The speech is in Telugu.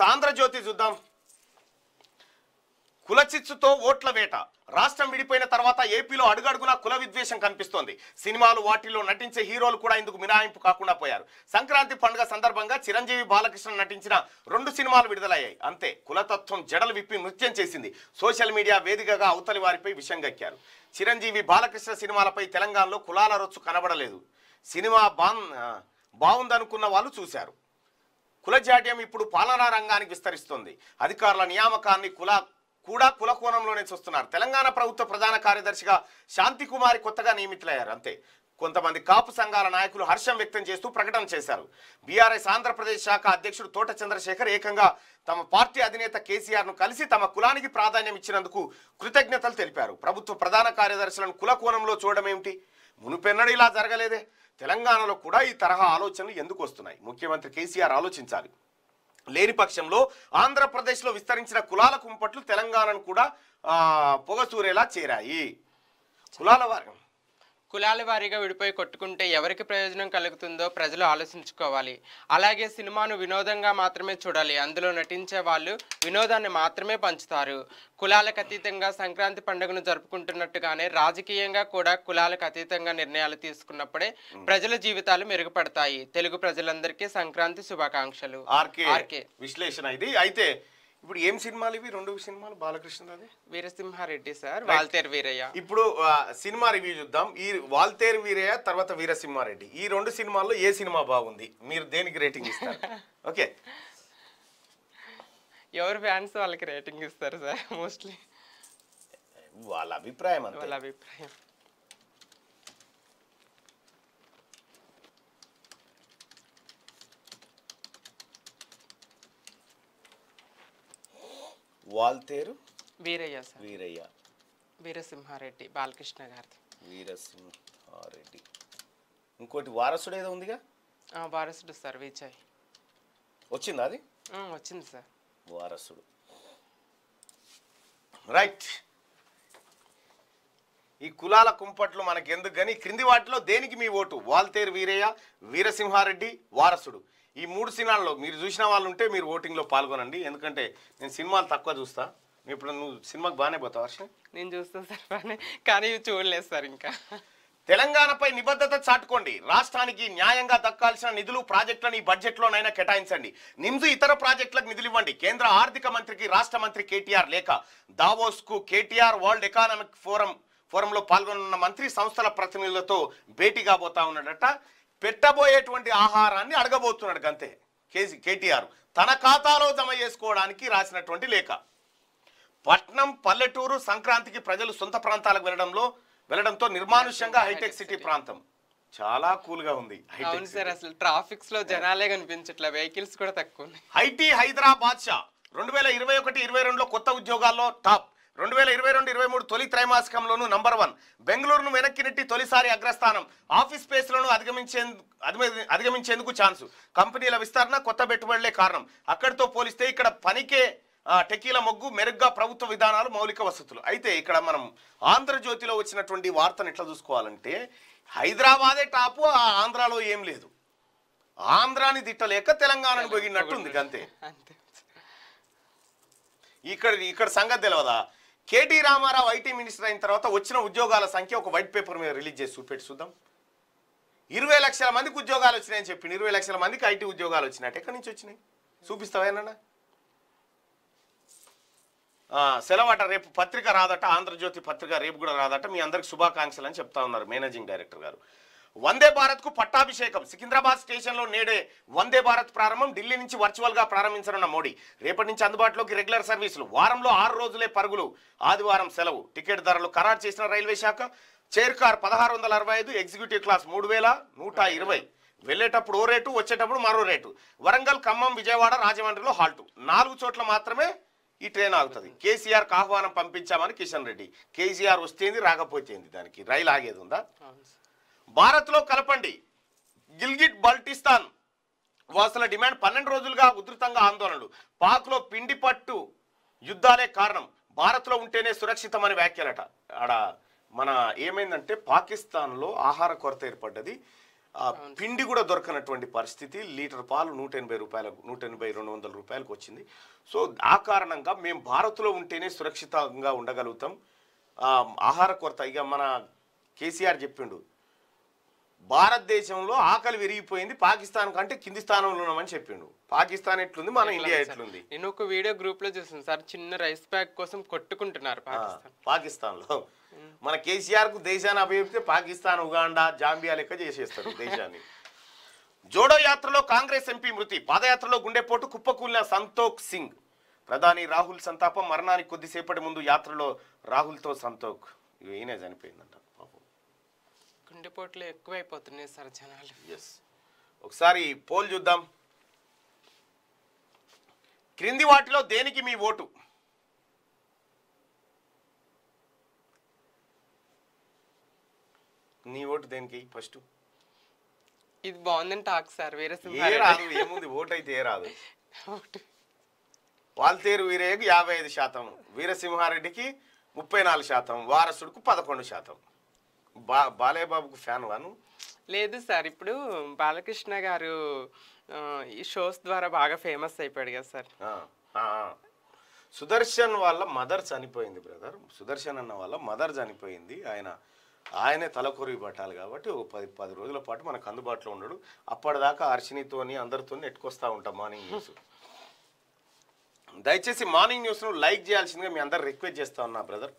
సాంధ్రజ్యోతి చూద్దాం కులచిచ్చుతో ఓట్ల వేట రాష్ట్రం విడిపోయిన తర్వాత ఏపీలో అడుగడుగునా కుల విద్వేషం కనిపిస్తోంది సినిమాలు వాటిల్లో నటించే హీరోలు కూడా ఇందుకు మినహాయింపు కాకుండా పోయారు సంక్రాంతి పండుగ సందర్భంగా చిరంజీవి బాలకృష్ణ నటించిన రెండు సినిమాలు విడుదలయ్యాయి అంతే కులతత్వం జడలు విప్పి నృత్యం చేసింది సోషల్ మీడియా వేదికగా అవతలి వారిపై గక్కారు చిరంజీవి బాలకృష్ణ సినిమాలపై తెలంగాణలో కులాల రొచ్చు కనబడలేదు సినిమా బాగుందనుకున్న వాళ్ళు చూశారు కులజాట్యం ఇప్పుడు పాలనా రంగానికి విస్తరిస్తుంది అధికారుల నియామకాన్ని కుల కూడా కుల కోణంలోనే చూస్తున్నారు తెలంగాణ ప్రభుత్వ ప్రధాన కార్యదర్శిగా శాంతి కుమారి కొత్తగా నియమితులయ్యారు అంతే కొంతమంది కాపు సంఘాల నాయకులు హర్షం వ్యక్తం చేస్తూ ప్రకటన చేశారు బీఆర్ఎస్ ఆంధ్రప్రదేశ్ శాఖ అధ్యక్షుడు తోట చంద్రశేఖర్ ఏకంగా తమ పార్టీ అధినేత కేసీఆర్ ను కలిసి తమ కులానికి ప్రాధాన్యం ఇచ్చినందుకు కృతజ్ఞతలు తెలిపారు ప్రభుత్వ ప్రధాన కార్యదర్శులను కుల కోణంలో చూడడం ఏమిటి మునుపెన్నడూ ఇలా జరగలేదే తెలంగాణలో కూడా ఈ తరహా ఆలోచనలు ఎందుకు వస్తున్నాయి ముఖ్యమంత్రి కేసీఆర్ ఆలోచించాలి లేని పక్షంలో ఆంధ్రప్రదేశ్లో విస్తరించిన కులాల కుంపట్లు తెలంగాణను కూడా పొగసూరేలా చేరాయి కులాల వారి కులాల వారీగా విడిపోయి కొట్టుకుంటే ఎవరికి ప్రయోజనం కలుగుతుందో ప్రజలు ఆలోచించుకోవాలి అలాగే సినిమాను వినోదంగా మాత్రమే చూడాలి అందులో నటించే వాళ్ళు వినోదాన్ని మాత్రమే పంచుతారు కులాలకు అతీతంగా సంక్రాంతి పండుగను జరుపుకుంటున్నట్టుగానే రాజకీయంగా కూడా కులాలకు అతీతంగా నిర్ణయాలు తీసుకున్నప్పుడే ప్రజల జీవితాలు మెరుగుపడతాయి తెలుగు ప్రజలందరికీ సంక్రాంతి శుభాకాంక్షలు విశ్లేషణ ఇది అయితే ఇప్పుడు ఏం సినిమాలు ఇవి రెండు సినిమాలు బాలకృష్ణది వీరసింహారెడ్డి సార్ వాల్తేర్ వీరయ్య ఇప్పుడు సినిమా రివ్యూ చూద్దాం ఈ వాల్తేర్ వీరయ్య తర్వాత వీరసింహారెడ్డి ఈ రెండు సినిమాల్లో ఏ సినిమా బాగుంది మీరు దేనికి రేటింగ్ ఇస్తారు ఓకే ఎవరు ఫ్యాన్స్ వాళ్ళకి రేటింగ్ ఇస్తారు సార్ మోస్ట్లీ వాళ్ళ అభిప్రాయం వాళ్ళ అభిప్రాయం వాల్తేరు వీరయ్య వీరయ్య వీరసింహారెడ్డి బాలకృష్ణ గారి వీరసింహారెడ్డి ఇంకోటి వారసుడు ఏదో ఉందిగా వారసుడు సార్ విజయ్ వచ్చిందా అది వచ్చింది సార్ వారసుడు రైట్ ఈ కులాల కుంపట్లు మనకెందుకు కానీ క్రింది వాటిలో దేనికి మీ ఓటు వాల్తేరు వీరయ్య వీరసింహారెడ్డి వారసుడు ఈ మూడు సినిమాల్లో మీరు చూసిన వాళ్ళు ఉంటే మీరు ఓటింగ్లో పాల్గొనండి ఎందుకంటే నేను సినిమాలు తక్కువ చూస్తా ఇప్పుడు నువ్వు సినిమాకి బాగానే పోతావు వర్షం నేను చూస్తాను సార్ బాగానే కానీ చూడలేదు సార్ ఇంకా తెలంగాణపై నిబద్ధత చాటుకోండి రాష్ట్రానికి న్యాయంగా దక్కాల్సిన నిధులు ప్రాజెక్టులను ఈ బడ్జెట్లోనైనా కేటాయించండి నిమ్జు ఇతర ప్రాజెక్టులకు నిధులు ఇవ్వండి కేంద్ర ఆర్థిక మంత్రికి రాష్ట్ర మంత్రి కేటీఆర్ దావోస్ దావోస్కు కేటీఆర్ వరల్డ్ ఎకానమిక్ ఫోరం ఫోరంలో పాల్గొనున్న మంత్రి సంస్థల ప్రతినిధులతో భేటీ కాబోతా ఉన్నాడట పెట్టబోయేటువంటి ఆహారాన్ని అడగబోతున్నాడు అంతే కేసీ కేటీఆర్ తన ఖాతాలో జమ చేసుకోవడానికి రాసినటువంటి లేఖ పట్నం పల్లెటూరు సంక్రాంతికి ప్రజలు సొంత ప్రాంతాలకు వెళ్ళడంలో వెళ్ళడంతో నిర్మానుష్యంగా హైటెక్ సిటీ ప్రాంతం చాలా కూల్ గా ఉంది అసలు ట్రాఫిక్స్ లో జనాలే కనిపించట్లే వెహికల్స్ కూడా తక్కువ ఐటీ హైదరాబాద్ షా రెండు వేల ఇరవై ఒకటి ఇరవై రెండులో కొత్త ఉద్యోగాల్లో టాప్ రెండు వేల ఇరవై రెండు ఇరవై మూడు తొలి త్రైమాసికంలోనూ నంబర్ వన్ బెంగళూరును వెనక్కి నెట్టి తొలిసారి అగ్రస్థానం ఆఫీస్ స్పేస్లను అధిగమించేందుకు అధిగమించేందుకు ఛాన్సు కంపెనీల విస్తరణ కొత్త పెట్టుబడులే కారణం అక్కడితో పోలిస్తే ఇక్కడ పనికే టెకీల మొగ్గు మెరుగ్గా ప్రభుత్వ విధానాలు మౌలిక వసతులు అయితే ఇక్కడ మనం ఆంధ్రజ్యోతిలో వచ్చినటువంటి వార్తను ఎట్లా చూసుకోవాలంటే హైదరాబాదే టాపు ఆ ఆంధ్రాలో ఏం లేదు ఆంధ్రాని తిట్టలేక తెలంగాణను పోగినట్టుంది అంతే ఇక్కడ ఇక్కడ సంగతి తెలియదా కేటీ రామారావు ఐటీ మినిస్టర్ అయిన తర్వాత వచ్చిన ఉద్యోగాల సంఖ్య ఒక వైట్ పేపర్ మీద రిలీజ్ చేసి చూపెట్టి చూద్దాం ఇరవై లక్షల మందికి ఉద్యోగాలు వచ్చినాయని చెప్పి ఇరవై లక్షల మందికి ఐటీ ఉద్యోగాలు వచ్చినట్టు ఎక్కడి నుంచి వచ్చినాయి చూపిస్తావేనా సెలవాట రేపు పత్రిక రాదట ఆంధ్రజ్యోతి పత్రిక రేపు కూడా రాదట మీ అందరికి శుభాకాంక్షలు అని చెప్తా ఉన్నారు మేనేజింగ్ డైరెక్టర్ గారు వందే భారత్కు పట్టాభిషేకం సికింద్రాబాద్ స్టేషన్లో నేడే వందే భారత్ ప్రారంభం ఢిల్లీ నుంచి వర్చువల్గా ప్రారంభించనున్న మోడీ రేపటి నుంచి అందుబాటులోకి రెగ్యులర్ సర్వీసులు వారంలో ఆరు రోజులే పరుగులు ఆదివారం సెలవు టికెట్ ధరలు ఖరారు చేసిన రైల్వే శాఖ చైర్ కార్ పదహారు వందల అరవై ఐదు ఎగ్జిక్యూటివ్ క్లాస్ మూడు వేల నూట ఇరవై వెళ్ళేటప్పుడు ఓ రేటు వచ్చేటప్పుడు మరో రేటు వరంగల్ ఖమ్మం విజయవాడ రాజమండ్రిలో హాల్టు నాలుగు చోట్ల మాత్రమే ఈ ట్రైన్ ఆగుతుంది కేసీఆర్ ఆహ్వానం పంపించామని కిషన్ రెడ్డి కేసీఆర్ వస్తేంది రాకపోతేంది దానికి రైలు ఆగేది ఉందా భారత్లో కలపండి గిల్గిట్ బల్టిస్తాన్ వాసుల డిమాండ్ పన్నెండు రోజులుగా ఉధృతంగా ఆందోళనలు పాక్లో పిండి పట్టు యుద్ధాలే కారణం భారత్లో ఉంటేనే సురక్షితం అని వ్యాఖ్యలట ఆడ మన ఏమైందంటే పాకిస్తాన్లో ఆహార కొరత ఏర్పడ్డది పిండి కూడా దొరకనటువంటి పరిస్థితి లీటర్ పాలు నూట ఎనభై రూపాయలకు నూట ఎనభై రెండు వందల రూపాయలకు వచ్చింది సో ఆ కారణంగా మేము భారత్లో ఉంటేనే సురక్షితంగా ఉండగలుగుతాం ఆహార కొరత ఇక మన కేసీఆర్ చెప్పిండు భారతదేశంలో ఆకలి విరిగిపోయింది పాకిస్తాన్ కంటే కింది స్థానంలో ఉన్నామని చెప్పిండు పాకిస్తాన్ ఎట్లుంది మన ఇండియా ఎట్లుంది నేను ఒక వీడియో గ్రూప్ లో చూసాను సార్ చిన్న రైస్ బ్యాగ్ కోసం కొట్టుకుంటున్నారు పాకిస్తాన్ లో మన కేసీఆర్ కు దేశాన్ని అభివృద్ధి పాకిస్తాన్ ఉగాండా జాంబియా లెక్క చేసేస్తారు దేశాన్ని జోడో యాత్రలో కాంగ్రెస్ ఎంపీ మృతి పాదయాత్రలో గుండెపోటు కుప్పకూలిన సంతోక్ సింగ్ ప్రధాని రాహుల్ సంతాపం మరణానికి కొద్దిసేపటి ముందు యాత్రలో రాహుల్తో సంతోక్ ఈయనే చనిపోయిందంట గుండెపోట్లు ఎక్కువైపోతున్నాయి సార్ జనాలు ఎస్ ఒకసారి పోల్ చూద్దాం క్రింది వాటిలో దేనికి మీ ఓటు నీ ఓటు దేనికి ఫస్ట్ ఇది బాగుందని టాక్ సార్ వేరే రాదు ఏముంది ఓటు అయితే ఏ రాదు వాల్తేరు వీరే యాభై ఐదు శాతం వీరసింహారెడ్డికి ముప్పై నాలుగు శాతం వారసుడికి పదకొండు శాతం బా బాలయ్య బాబుకు ఫ్యాన్ వాను లేదు సార్ ఇప్పుడు బాలకృష్ణ గారు ఈ షోస్ ద్వారా బాగా ఫేమస్ అయిపోయాడు కదా సార్ సుదర్శన్ వాళ్ళ మదర్ చనిపోయింది బ్రదర్ సుదర్శన్ అన్న వాళ్ళ మదర్ చనిపోయింది ఆయన ఆయనే తలకొరివి పట్టాలి కాబట్టి ఒక పది పది రోజుల పాటు మనకు అందుబాటులో ఉండడు అప్పటిదాకా అర్షినితోని అందరితో ఎట్టుకొస్తా ఉంటాం మార్నింగ్ న్యూస్ దయచేసి మార్నింగ్ న్యూస్ను లైక్ చేయాల్సిందిగా మీ అందరు రిక్వెస్ట్ చేస్తా ఉన్నా బ్రదర్